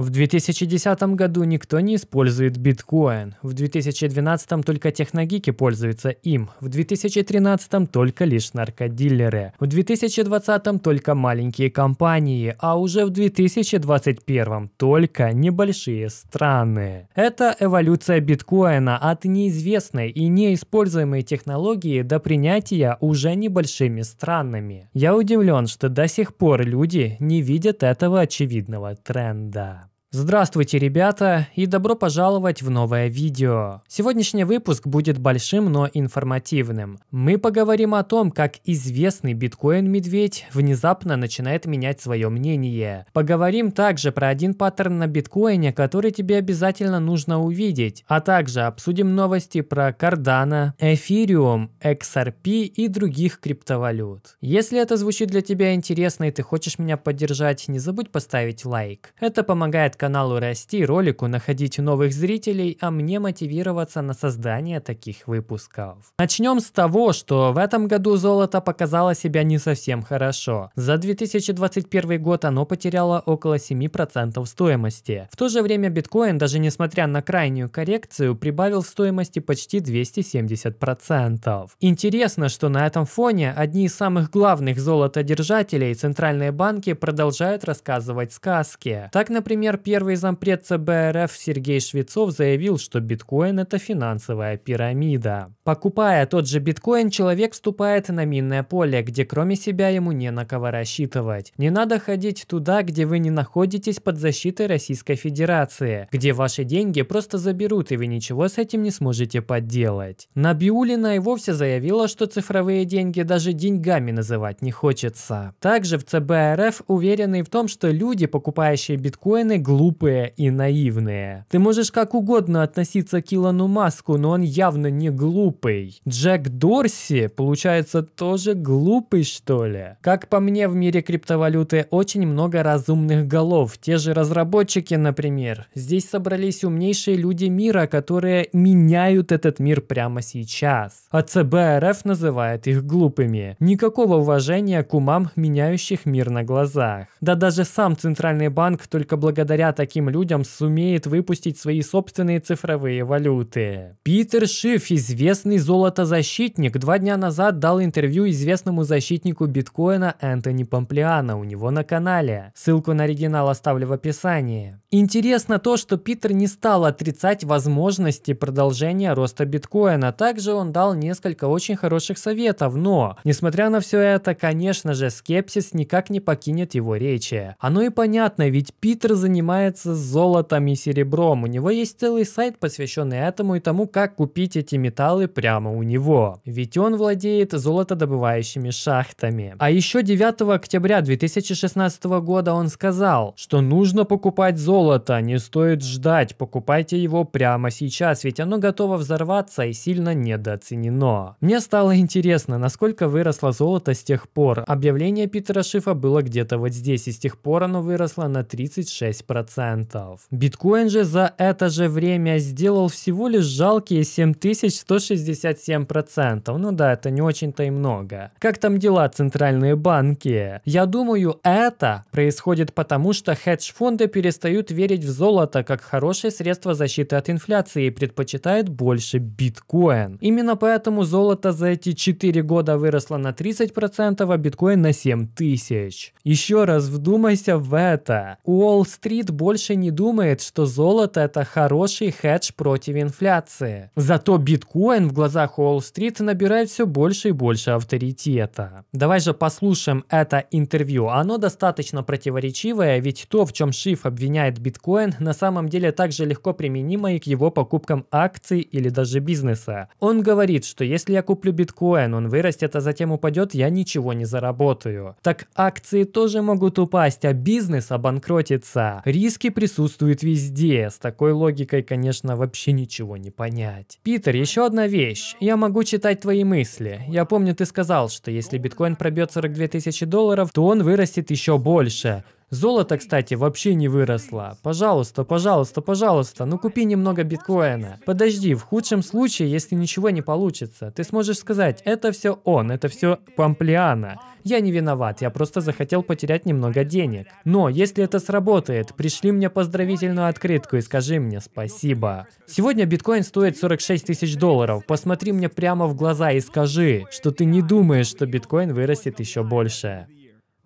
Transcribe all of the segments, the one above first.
В 2010 году никто не использует биткоин, в 2012 только техногики пользуются им, в 2013 только лишь наркодилеры, в 2020 только маленькие компании, а уже в 2021 только небольшие страны. Это эволюция биткоина от неизвестной и неиспользуемой технологии до принятия уже небольшими странами. Я удивлен, что до сих пор люди не видят этого очевидного тренда. Здравствуйте, ребята, и добро пожаловать в новое видео. Сегодняшний выпуск будет большим, но информативным. Мы поговорим о том, как известный биткоин-медведь внезапно начинает менять свое мнение. Поговорим также про один паттерн на биткоине, который тебе обязательно нужно увидеть, а также обсудим новости про Cardano, Ethereum, XRP и других криптовалют. Если это звучит для тебя интересно и ты хочешь меня поддержать, не забудь поставить лайк. Это помогает каналу расти, ролику находить новых зрителей, а мне мотивироваться на создание таких выпусков. Начнем с того, что в этом году золото показало себя не совсем хорошо. За 2021 год оно потеряло около 7% стоимости. В то же время биткоин, даже несмотря на крайнюю коррекцию, прибавил в стоимости почти 270%. Интересно, что на этом фоне одни из самых главных золотодержателей центральные банки продолжают рассказывать сказки. Так, например, первый зампред ЦБ РФ Сергей Швецов заявил, что биткоин – это финансовая пирамида. Покупая тот же биткоин, человек вступает на минное поле, где кроме себя ему не на кого рассчитывать. Не надо ходить туда, где вы не находитесь под защитой Российской Федерации, где ваши деньги просто заберут и вы ничего с этим не сможете подделать. Набиулина и вовсе заявила, что цифровые деньги даже деньгами называть не хочется. Также в ЦБ РФ уверены в том, что люди, покупающие биткоины, глупо глупые и наивные. Ты можешь как угодно относиться к Илону Маску, но он явно не глупый. Джек Дорси, получается, тоже глупый, что ли? Как по мне, в мире криптовалюты очень много разумных голов. Те же разработчики, например. Здесь собрались умнейшие люди мира, которые меняют этот мир прямо сейчас. А ЦБ называет их глупыми. Никакого уважения к умам, меняющих мир на глазах. Да даже сам Центральный банк только благодаря таким людям сумеет выпустить свои собственные цифровые валюты. Питер Шиф, известный золотозащитник, два дня назад дал интервью известному защитнику биткоина Энтони Памплиано у него на канале. Ссылку на оригинал оставлю в описании. Интересно то, что Питер не стал отрицать возможности продолжения роста биткоина. Также он дал несколько очень хороших советов, но, несмотря на все это, конечно же, скепсис никак не покинет его речи. Оно и понятно, ведь Питер занимает занимается золотом и серебром. У него есть целый сайт, посвященный этому и тому, как купить эти металлы прямо у него. Ведь он владеет золотодобывающими шахтами. А еще 9 октября 2016 года он сказал, что нужно покупать золото, не стоит ждать, покупайте его прямо сейчас, ведь оно готово взорваться и сильно недооценено. Мне стало интересно, насколько выросло золото с тех пор. Объявление Питера Шифа было где-то вот здесь, и с тех пор оно выросло на 36%. 10%. Биткоин же за это же время сделал всего лишь жалкие 7167%. Ну да, это не очень-то и много. Как там дела, центральные банки? Я думаю, это происходит потому, что хедж-фонды перестают верить в золото как хорошее средство защиты от инфляции и предпочитают больше биткоин. Именно поэтому золото за эти 4 года выросло на 30%, а биткоин на 7000. Еще раз вдумайся в это. Уолл-стрит больше не думает, что золото – это хороший хедж против инфляции. Зато биткоин в глазах Уолл-стрит набирает все больше и больше авторитета. Давай же послушаем это интервью. Оно достаточно противоречивое, ведь то, в чем Шиф обвиняет биткоин, на самом деле также легко применимо и к его покупкам акций или даже бизнеса. Он говорит, что если я куплю биткоин, он вырастет, а затем упадет, я ничего не заработаю. Так акции тоже могут упасть, а бизнес обанкротится. Риски присутствуют везде. С такой логикой, конечно, вообще ничего не понять. Питер, еще одна вещь. Я могу читать твои мысли. Я помню, ты сказал, что если биткоин пробьет 42 тысячи долларов, то он вырастет еще больше. Золото, кстати, вообще не выросло. Пожалуйста, пожалуйста, пожалуйста, ну купи немного биткоина. Подожди, в худшем случае, если ничего не получится, ты сможешь сказать, это все он, это все Памплиана. Я не виноват, я просто захотел потерять немного денег. Но если это сработает, пришли мне поздравительную открытку и скажи мне спасибо. Сегодня биткоин стоит 46 тысяч долларов. Посмотри мне прямо в глаза и скажи, что ты не думаешь, что биткоин вырастет еще больше.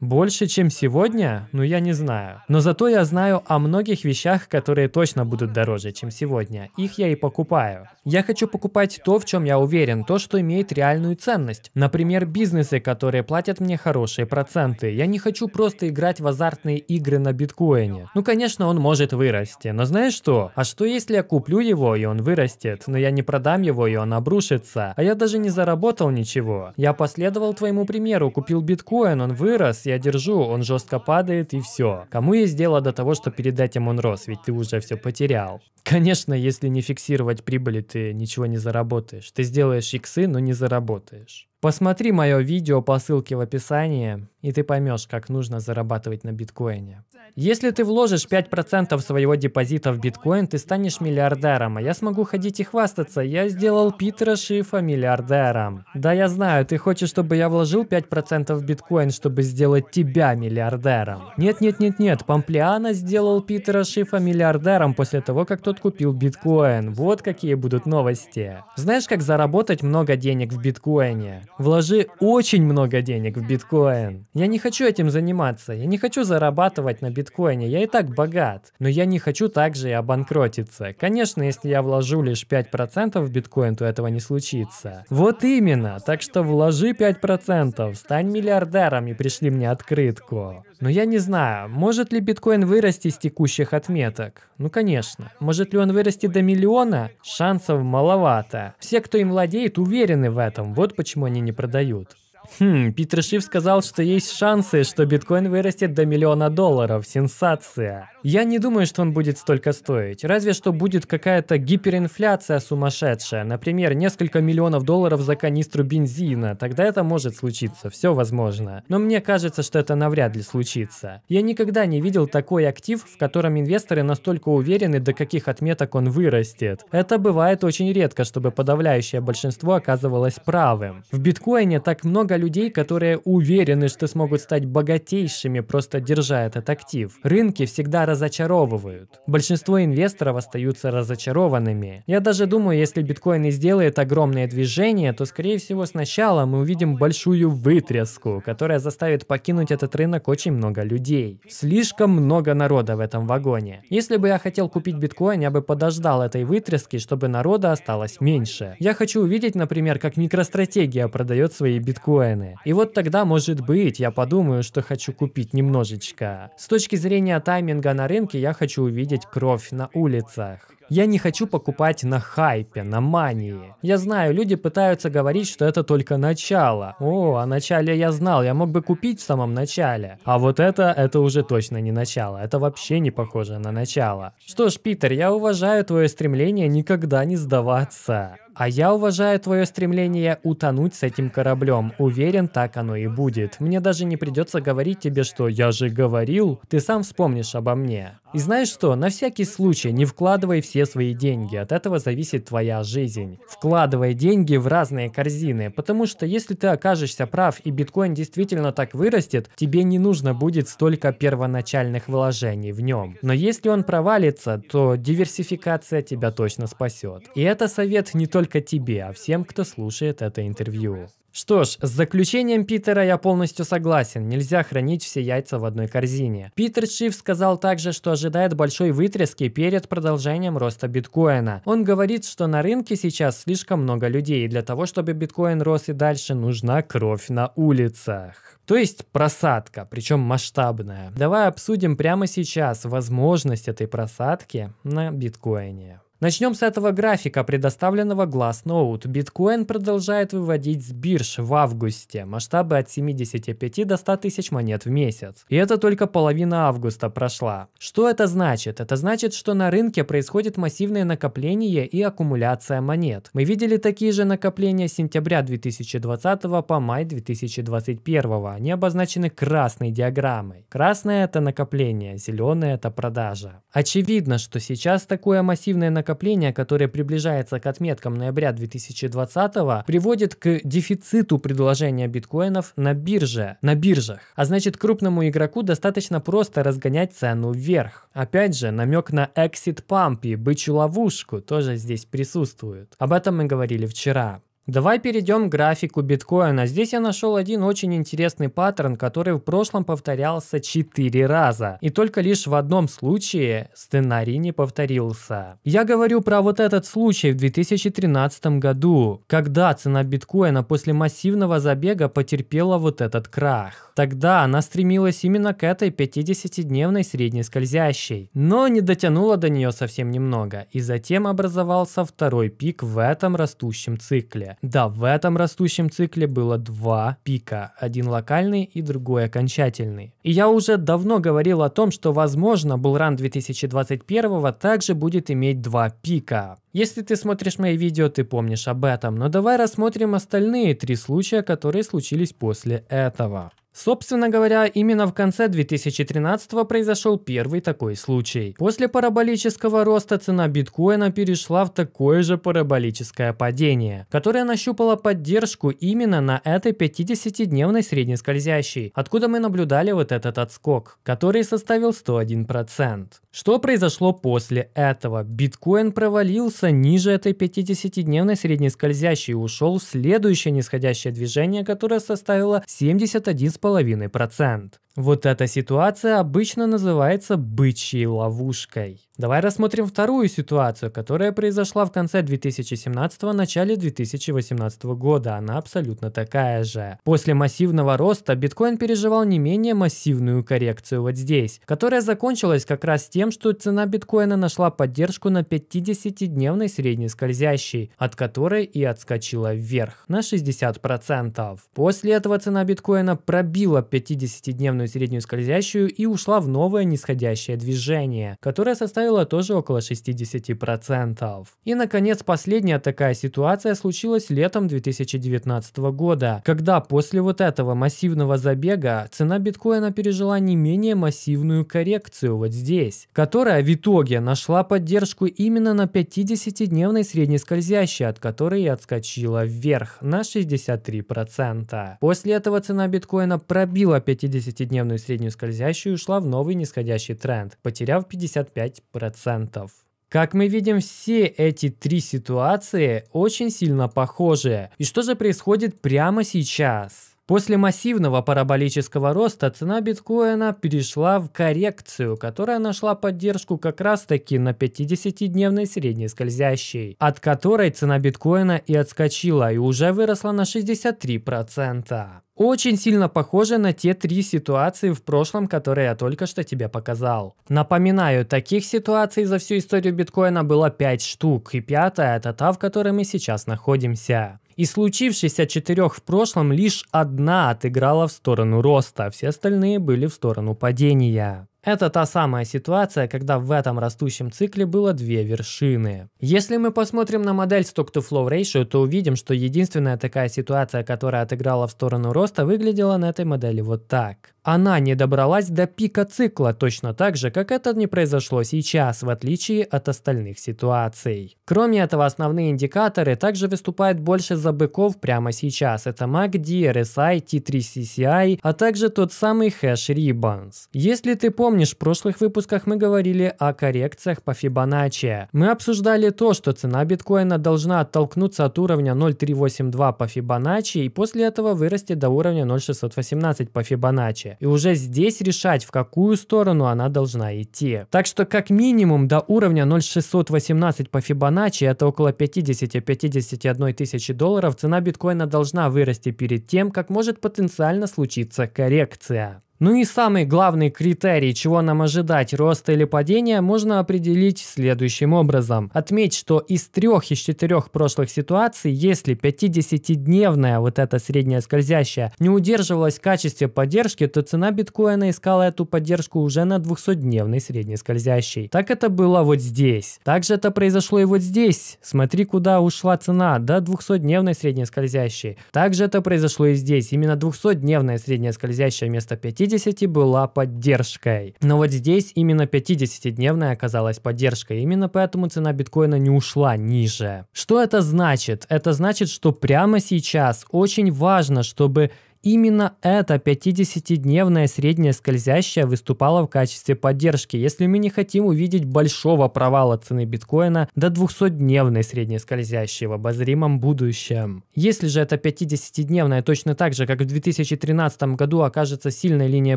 Больше, чем сегодня? Ну, я не знаю. Но зато я знаю о многих вещах, которые точно будут дороже, чем сегодня. Их я и покупаю. Я хочу покупать то, в чем я уверен, то, что имеет реальную ценность. Например, бизнесы, которые платят мне хорошие проценты. Я не хочу просто играть в азартные игры на биткоине. Ну, конечно, он может вырасти. Но знаешь что? А что если я куплю его, и он вырастет, но я не продам его, и он обрушится? А я даже не заработал ничего. Я последовал твоему примеру, купил биткоин, он вырос, я я держу, он жестко падает и все. Кому есть дело до того, что перед этим он рос, ведь ты уже все потерял. Конечно, если не фиксировать прибыли, ты ничего не заработаешь. Ты сделаешь иксы, но не заработаешь. Посмотри мое видео по ссылке в описании, и ты поймешь, как нужно зарабатывать на биткоине. Если ты вложишь 5% своего депозита в биткоин, ты станешь миллиардером, а я смогу ходить и хвастаться. Я сделал Питера Шифа миллиардером. Да, я знаю, ты хочешь, чтобы я вложил 5% в биткоин, чтобы сделать тебя миллиардером. Нет-нет-нет-нет, Памплиана сделал Питера Шифа миллиардером после того, как тот купил биткоин. Вот какие будут новости. Знаешь, как заработать много денег в биткоине? Вложи очень много денег в биткоин. Я не хочу этим заниматься, я не хочу зарабатывать на биткоине, я и так богат, но я не хочу также и обанкротиться. Конечно, если я вложу лишь 5% в биткоин, то этого не случится. Вот именно, так что вложи 5%, стань миллиардером и пришли мне открытку. Но я не знаю, может ли биткоин вырасти с текущих отметок? Ну конечно. Может ли он вырасти до миллиона? Шансов маловато. Все, кто им владеет, уверены в этом, вот почему они не продают. Хм, Питер Шиф сказал, что есть шансы, что биткоин вырастет до миллиона долларов. Сенсация. Я не думаю, что он будет столько стоить. Разве что будет какая-то гиперинфляция сумасшедшая. Например, несколько миллионов долларов за канистру бензина. Тогда это может случиться, все возможно. Но мне кажется, что это навряд ли случится. Я никогда не видел такой актив, в котором инвесторы настолько уверены, до каких отметок он вырастет. Это бывает очень редко, чтобы подавляющее большинство оказывалось правым. В биткоине так много много людей, которые уверены, что смогут стать богатейшими, просто держа этот актив. Рынки всегда разочаровывают. Большинство инвесторов остаются разочарованными. Я даже думаю, если биткоин и сделает огромное движение, то, скорее всего, сначала мы увидим большую вытряску, которая заставит покинуть этот рынок очень много людей. Слишком много народа в этом вагоне. Если бы я хотел купить биткоин, я бы подождал этой вытряски, чтобы народа осталось меньше. Я хочу увидеть, например, как микростратегия продает свои биткоины встроены. И вот тогда, может быть, я подумаю, что хочу купить немножечко. С точки зрения тайминга на рынке, я хочу увидеть кровь на улицах. Я не хочу покупать на хайпе, на мании. Я знаю, люди пытаются говорить, что это только начало. О, о начале я знал, я мог бы купить в самом начале. А вот это, это уже точно не начало. Это вообще не похоже на начало. Что ж, Питер, я уважаю твое стремление никогда не сдаваться. А я уважаю твое стремление утонуть с этим кораблем. Уверен, так оно и будет. Мне даже не придется говорить тебе, что я же говорил. Ты сам вспомнишь обо мне. И знаешь что, на всякий случай не вкладывай все все свои деньги. От этого зависит твоя жизнь. Вкладывай деньги в разные корзины, потому что если ты окажешься прав и биткоин действительно так вырастет, тебе не нужно будет столько первоначальных вложений в нем. Но если он провалится, то диверсификация тебя точно спасет. И это совет не только тебе, а всем, кто слушает это интервью. Что ж, с заключением Питера я полностью согласен, нельзя хранить все яйца в одной корзине. Питер Шиф сказал также, что ожидает большой вытряски перед продолжением роста биткоина. Он говорит, что на рынке сейчас слишком много людей, и для того, чтобы биткоин рос и дальше, нужна кровь на улицах. То есть просадка, причем масштабная. Давай обсудим прямо сейчас возможность этой просадки на биткоине. Начнем с этого графика, предоставленного Glassnode. Биткоин продолжает выводить с бирж в августе масштабы от 75 до 100 тысяч монет в месяц. И это только половина августа прошла. Что это значит? Это значит, что на рынке происходит массивное накопление и аккумуляция монет. Мы видели такие же накопления с сентября 2020 по май 2021. Они обозначены красной диаграммой. Красное – это накопление, зеленое – это продажа. Очевидно, что сейчас такое массивное накопление накопления, которое приближается к отметкам ноября 2020 приводит к дефициту предложения биткоинов на бирже, на биржах. А значит, крупному игроку достаточно просто разгонять цену вверх. Опять же, намек на exit pump и бычью ловушку тоже здесь присутствует. Об этом мы говорили вчера. Давай перейдем к графику биткоина. Здесь я нашел один очень интересный паттерн, который в прошлом повторялся 4 раза. И только лишь в одном случае сценарий не повторился. Я говорю про вот этот случай в 2013 году, когда цена биткоина после массивного забега потерпела вот этот крах. Тогда она стремилась именно к этой 50-дневной средней скользящей, но не дотянула до нее совсем немного. И затем образовался второй пик в этом растущем цикле. Да, в этом растущем цикле было два пика, один локальный и другой окончательный. И я уже давно говорил о том, что, возможно, Булран 2021 также будет иметь два пика. Если ты смотришь мои видео, ты помнишь об этом, но давай рассмотрим остальные три случая, которые случились после этого. Собственно говоря, именно в конце 2013 произошел первый такой случай. После параболического роста цена биткоина перешла в такое же параболическое падение, которое нащупало поддержку именно на этой 50-дневной среднескользящей, откуда мы наблюдали вот этот отскок, который составил 101%. Что произошло после этого? Биткоин провалился ниже этой 50-дневной среднескользящей и ушел в следующее нисходящее движение, которое составило 71 6,5%. Вот эта ситуация обычно называется «бычьей ловушкой». Давай рассмотрим вторую ситуацию, которая произошла в конце 2017 начале 2018 года. Она абсолютно такая же. После массивного роста биткоин переживал не менее массивную коррекцию вот здесь, которая закончилась как раз тем, что цена биткоина нашла поддержку на 50-дневной средней скользящей, от которой и отскочила вверх на 60%. После этого цена биткоина пробила 50-дневную длинную среднюю скользящую и ушла в новое нисходящее движение, которое составило тоже около 60%. И, наконец, последняя такая ситуация случилась летом 2019 года, когда после вот этого массивного забега цена биткоина пережила не менее массивную коррекцию вот здесь, которая в итоге нашла поддержку именно на 50-дневной средней скользящей, от которой и отскочила вверх на 63%. После этого цена биткоина пробила 50-дневную 5-дневную среднюю скользящую ушла в новый нисходящий тренд, потеряв 55%. Как мы видим, все эти три ситуации очень сильно похожи. И что же происходит прямо сейчас? После массивного параболического роста цена биткоина перешла в коррекцию, которая нашла поддержку как раз-таки на 50-дневной средней скользящей, от которой цена биткоина и отскочила и уже выросла на 63%. Очень сильно похоже на те три ситуации в прошлом, которые я только что тебе показал. Напоминаю, таких ситуаций за всю историю биткоина было 5 штук, и пятая – это та, в которой мы сейчас находимся. И случившихся четырех в прошлом лишь одна отыграла в сторону роста, а все остальные были в сторону падения. Это та самая ситуация, когда в этом растущем цикле было две вершины. Если мы посмотрим на модель Stock-to-Flow Ratio, то увидим, что единственная такая ситуация, которая отыграла в сторону роста, выглядела на этой модели вот так. Она не добралась до пика цикла, точно так же, как это не произошло сейчас, в отличие от остальных ситуаций. Кроме этого, основные индикаторы также выступают больше за быков прямо сейчас. Это MACD, RSI, T3CCI, а также тот самый хэш Ribbons. Если ты помнишь, помнишь, в прошлых выпусках мы говорили о коррекциях по Fibonacci. Мы обсуждали то, что цена биткоина должна оттолкнуться от уровня 0.382 по Fibonacci и после этого вырасти до уровня 0.618 по Fibonacci. И уже здесь решать, в какую сторону она должна идти. Так что как минимум до уровня 0.618 по Fibonacci, это около 50-51 тысячи долларов, цена биткоина должна вырасти перед тем, как может потенциально случиться коррекция. Ну и самый главный критерий, чего нам ожидать, роста или падения, можно определить следующим образом. Отметь, что из трех из четырех прошлых ситуаций, если 50-дневная вот эта средняя скользящая не удерживалась в качестве поддержки, то цена биткоина искала эту поддержку уже на 200-дневной средней скользящей. Так это было вот здесь. Также это произошло и вот здесь. Смотри, куда ушла цена, до 200-дневной средней скользящей. Также это произошло и здесь. Именно 200-дневная средняя скользящая вместо 50 50 была поддержкой. Но вот здесь именно 50-дневная оказалась поддержкой. Именно поэтому цена биткоина не ушла ниже. Что это значит? Это значит, что прямо сейчас очень важно, чтобы Именно эта 50-дневная средняя скользящая выступала в качестве поддержки, если мы не хотим увидеть большого провала цены биткоина до 200-дневной средней скользящей в обозримом будущем. Если же эта 50-дневная точно так же, как в 2013 году окажется сильной линией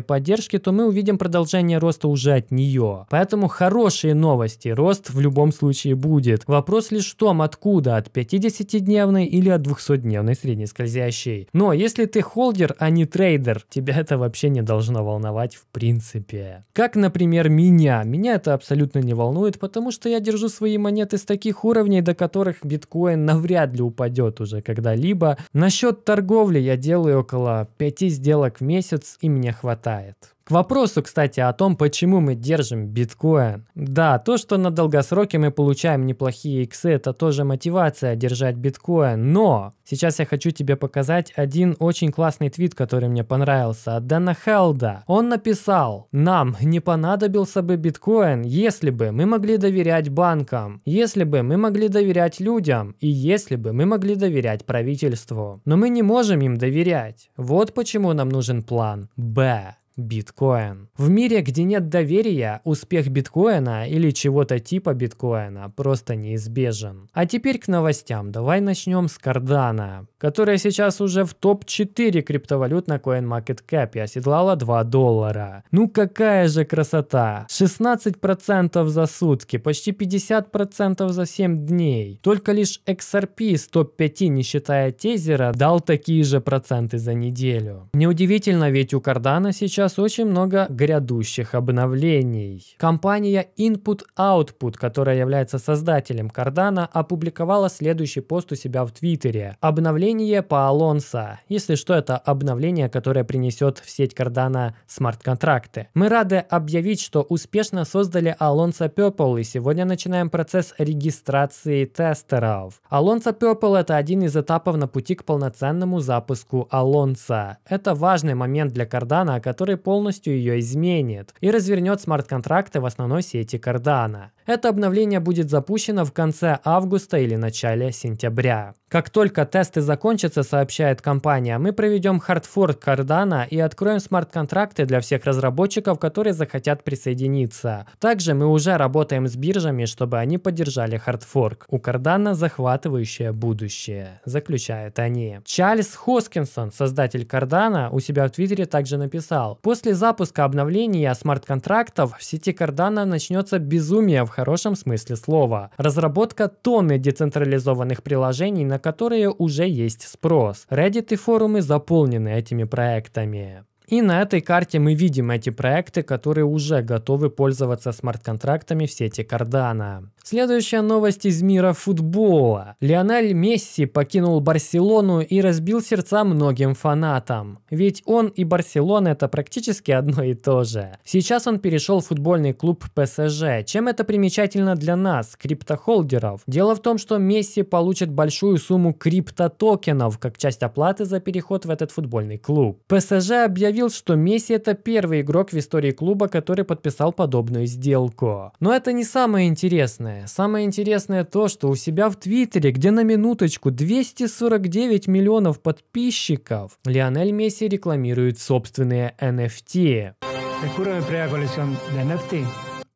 поддержки, то мы увидим продолжение роста уже от нее. Поэтому хорошие новости, рост в любом случае будет. Вопрос лишь в том, откуда, от 50-дневной или от 200-дневной средней скользящей. Но если ты холд трейдер, а не трейдер. Тебя это вообще не должно волновать в принципе. Как, например, меня. Меня это абсолютно не волнует, потому что я держу свои монеты с таких уровней, до которых биткоин навряд ли упадет уже когда-либо. Насчет торговли я делаю около 5 сделок в месяц и мне хватает. К вопросу, кстати, о том, почему мы держим биткоин. Да, то, что на долгосроке мы получаем неплохие иксы, это тоже мотивация держать биткоин. Но сейчас я хочу тебе показать один очень классный твит, который мне понравился от Дэна Хелда. Он написал, нам не понадобился бы биткоин, если бы мы могли доверять банкам, если бы мы могли доверять людям и если бы мы могли доверять правительству. Но мы не можем им доверять. Вот почему нам нужен план Б биткоин. В мире, где нет доверия, успех биткоина или чего-то типа биткоина просто неизбежен. А теперь к новостям. Давай начнем с Кардана, которая сейчас уже в топ-4 криптовалют на CoinMarketCap и оседлала 2 доллара. Ну какая же красота! 16% за сутки, почти 50% за 7 дней. Только лишь XRP из топ-5, не считая тезера, дал такие же проценты за неделю. Неудивительно, ведь у Кардана сейчас нас очень много грядущих обновлений. Компания Input-Output, которая является создателем Кардана, опубликовала следующий пост у себя в Твиттере. Обновление по Алонсо. Если что, это обновление, которое принесет в сеть Кардана смарт-контракты. Мы рады объявить, что успешно создали Alonso Purple и сегодня начинаем процесс регистрации тестеров. Alonso Purple это один из этапов на пути к полноценному запуску Alonso. Это важный момент для Кардана, который полностью ее изменит и развернет смарт-контракты в основной сети Cardano. Это обновление будет запущено в конце августа или начале сентября. Как только тесты закончатся, сообщает компания, мы проведем хардфорк Cardano и откроем смарт-контракты для всех разработчиков, которые захотят присоединиться. Также мы уже работаем с биржами, чтобы они поддержали хардфорк. У Cardano захватывающее будущее, заключают они. Чарльз Хоскинсон, создатель Cardano, у себя в Твиттере также написал, после запуска обновления смарт-контрактов в сети Cardano начнется безумие в хорошем смысле слова. Разработка тонны децентрализованных приложений на которые уже есть спрос. Reddit и форумы заполнены этими проектами. И на этой карте мы видим эти проекты, которые уже готовы пользоваться смарт-контрактами в сети Cardano. Следующая новость из мира футбола. Лионель Месси покинул Барселону и разбил сердца многим фанатам. Ведь он и Барселона это практически одно и то же. Сейчас он перешел в футбольный клуб ПСЖ. Чем это примечательно для нас, криптохолдеров? Дело в том, что Месси получит большую сумму криптотокенов как часть оплаты за переход в этот футбольный клуб. ПСЖ объявил, что Месси это первый игрок в истории клуба, который подписал подобную сделку. Но это не самое интересное интересное. Самое интересное то, что у себя в Твиттере, где на минуточку 249 миллионов подписчиков, Лионель Месси рекламирует собственные NFT.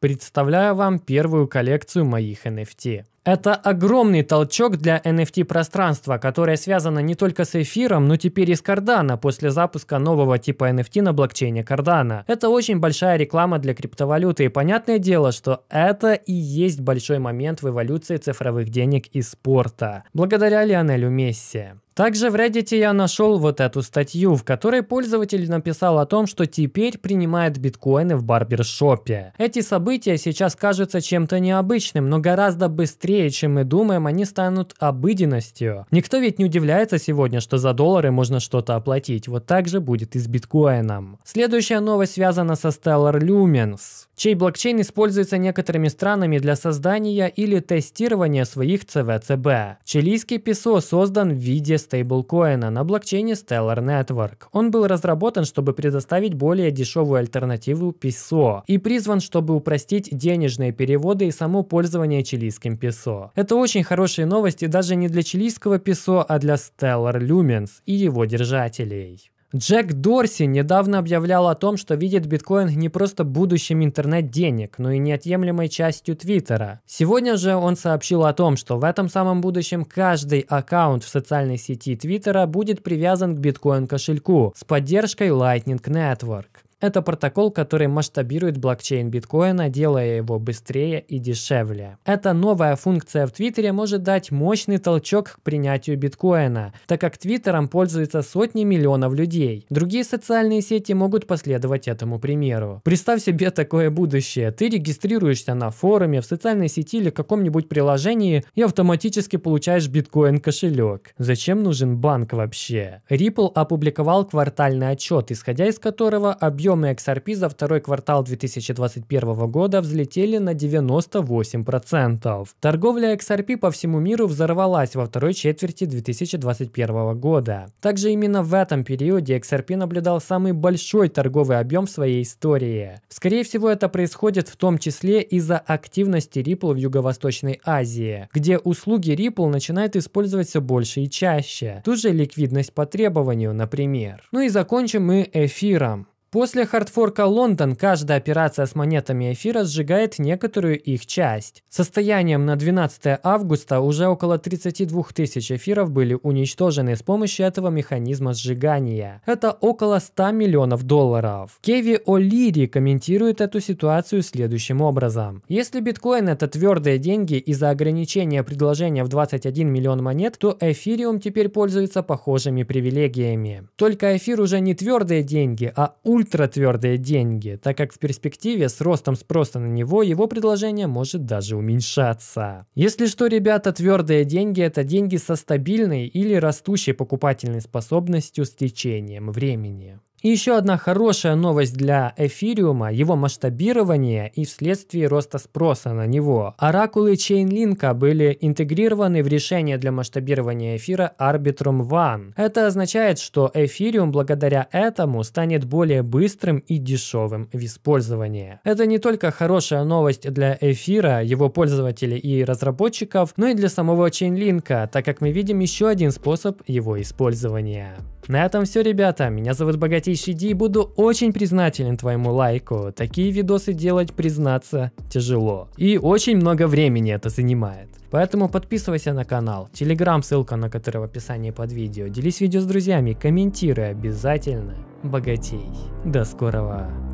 Представляю вам первую коллекцию моих NFT. Это огромный толчок для NFT-пространства, которое связано не только с эфиром, но теперь и с Cardano после запуска нового типа NFT на блокчейне Cardano. Это очень большая реклама для криптовалюты, и понятное дело, что это и есть большой момент в эволюции цифровых денег и спорта. Благодаря Лионелю Месси. Также в Reddit я нашел вот эту статью, в которой пользователь написал о том, что теперь принимает биткоины в барбершопе. Эти события сейчас кажутся чем-то необычным, но гораздо быстрее, чем мы думаем, они станут обыденностью. Никто ведь не удивляется сегодня, что за доллары можно что-то оплатить. Вот так же будет и с биткоином. Следующая новость связана со Stellar Lumens чей блокчейн используется некоторыми странами для создания или тестирования своих ЦВЦБ. Чилийский песо создан в виде стейблкоина на блокчейне Stellar Network. Он был разработан, чтобы предоставить более дешевую альтернативу песо и призван, чтобы упростить денежные переводы и само пользование чилийским песо. Это очень хорошие новости даже не для чилийского песо, а для Stellar Lumens и его держателей. Джек Дорси недавно объявлял о том, что видит биткоин не просто будущим интернет-денег, но и неотъемлемой частью Твиттера. Сегодня же он сообщил о том, что в этом самом будущем каждый аккаунт в социальной сети Твиттера будет привязан к биткоин-кошельку с поддержкой Lightning Network. Это протокол, который масштабирует блокчейн биткоина, делая его быстрее и дешевле. Эта новая функция в Твиттере может дать мощный толчок к принятию биткоина, так как Твиттером пользуются сотни миллионов людей. Другие социальные сети могут последовать этому примеру. Представь себе такое будущее. Ты регистрируешься на форуме, в социальной сети или каком-нибудь приложении и автоматически получаешь биткоин-кошелек. Зачем нужен банк вообще? Ripple опубликовал квартальный отчет, исходя из которого объем Объемы XRP за второй квартал 2021 года взлетели на 98%. Торговля XRP по всему миру взорвалась во второй четверти 2021 года. Также именно в этом периоде XRP наблюдал самый большой торговый объем в своей истории. Скорее всего, это происходит в том числе из-за активности Ripple в Юго-Восточной Азии, где услуги Ripple начинают использовать все больше и чаще. Тут же ликвидность по требованию, например. Ну и закончим мы эфиром. После хардфорка Лондон каждая операция с монетами эфира сжигает некоторую их часть. Состоянием на 12 августа уже около 32 тысяч эфиров были уничтожены с помощью этого механизма сжигания. Это около 100 миллионов долларов. Кеви О'Лири комментирует эту ситуацию следующим образом. Если биткоин это твердые деньги из-за ограничения предложения в 21 миллион монет, то эфириум теперь пользуется похожими привилегиями. Только эфир уже не твердые деньги, а ультра ультратвердые деньги, так как в перспективе с ростом спроса на него его предложение может даже уменьшаться. Если что, ребята, твердые деньги – это деньги со стабильной или растущей покупательной способностью с течением времени. И еще одна хорошая новость для эфириума – его масштабирование и вследствие роста спроса на него. Оракулы Chainlink были интегрированы в решение для масштабирования эфира Arbitrum One. Это означает, что эфириум благодаря этому станет более быстрым и дешевым в использовании. Это не только хорошая новость для эфира, его пользователей и разработчиков, но и для самого Chainlink, так как мы видим еще один способ его использования. На этом все, ребята. Меня зовут Богатейший Ди и буду очень признателен твоему лайку. Такие видосы делать, признаться, тяжело. И очень много времени это занимает. Поэтому подписывайся на канал, телеграм, ссылка на который в описании под видео. Делись видео с друзьями, комментируй обязательно. Богатей. До скорого.